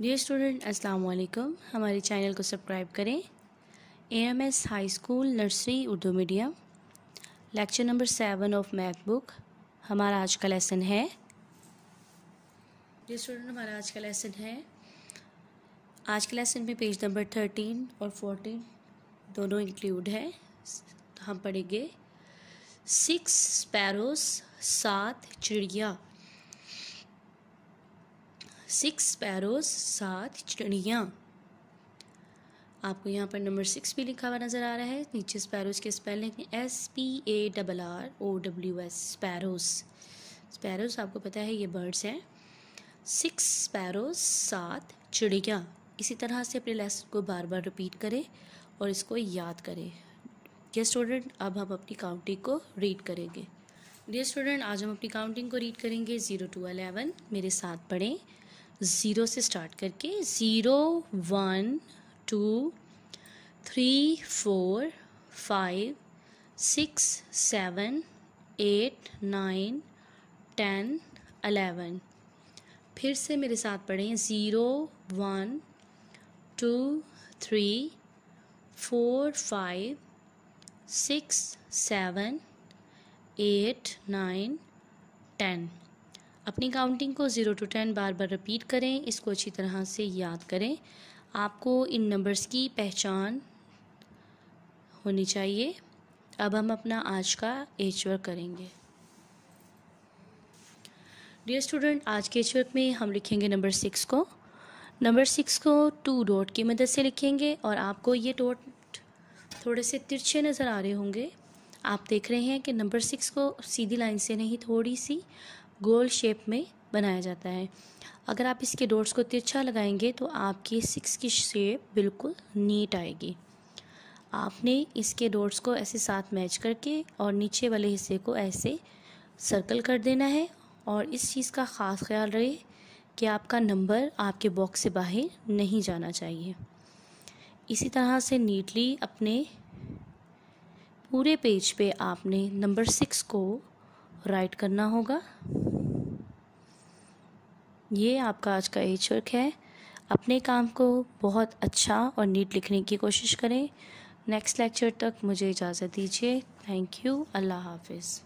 dear student अस्सलाम वालेकुम हमारे चैनल को सब्सक्राइब करें AMS high school nursery Urdu medium lecture number seven of math book हमारा आज का लेसन है डियर स्टूडेंट हमारा आज का लेसन है आज के लेसन में पेज नंबर थर्टीन और फोर्टीन दोनों इंक्लूड है तो हम पढ़ेंगे सिक्स स्पैरोस सात चिड़िया सिक्स स्पैरोज सात चिड़िया आपको यहाँ पर नंबर सिक्स भी लिखा हुआ नज़र आ रहा है नीचे स्पैरोज के spell S P A double R O W S sparrows sparrows आपको पता है ये बर्ड्स हैं सिक्स स्पैरोज सात चिड़िया इसी तरह से अपने लेसन को बार बार रिपीट करें और इसको याद करें ये स्टूडेंट अब हम अपनी काउंटिंग को रीड करेंगे डियर स्टूडेंट आज हम अपनी काउंटिंग को रीड करेंगे ज़ीरो टू अलेवन मेरे साथ पढ़ें ज़ीरो से स्टार्ट करके zero one two three four five six seven eight nine ten eleven फिर से मेरे साथ पढ़ें zero one two three four five six seven eight nine ten अपनी काउंटिंग को ज़ीरो टू टेन बार बार रिपीट करें इसको अच्छी तरह से याद करें आपको इन नंबर्स की पहचान होनी चाहिए अब हम अपना आज का एच वर्क करेंगे डियर स्टूडेंट आज के एच वर्क में हम लिखेंगे नंबर सिक्स को नंबर सिक्स को टू डॉट की मदद से लिखेंगे और आपको ये डॉट थोड़े से तिरछे नज़र आ रहे होंगे आप देख रहे हैं कि नंबर सिक्स को सीधी लाइन से नहीं थोड़ी सी गोल शेप में बनाया जाता है अगर आप इसके डोर्स को तिरछा अच्छा लगाएंगे तो आपकी सिक्स की शेप बिल्कुल नीट आएगी आपने इसके डोर्स को ऐसे साथ मैच करके और नीचे वाले हिस्से को ऐसे सर्कल कर देना है और इस चीज़ का ख़ास ख्याल रहे कि आपका नंबर आपके बॉक्स से बाहर नहीं जाना चाहिए इसी तरह से नीटली अपने पूरे पेज पे आपने नंबर सिक्स को राइट करना होगा ये आपका आज का एज वर्क है अपने काम को बहुत अच्छा और नीट लिखने की कोशिश करें नेक्स्ट लेक्चर तक मुझे इजाज़त दीजिए थैंक यू अल्लाह हाफिज़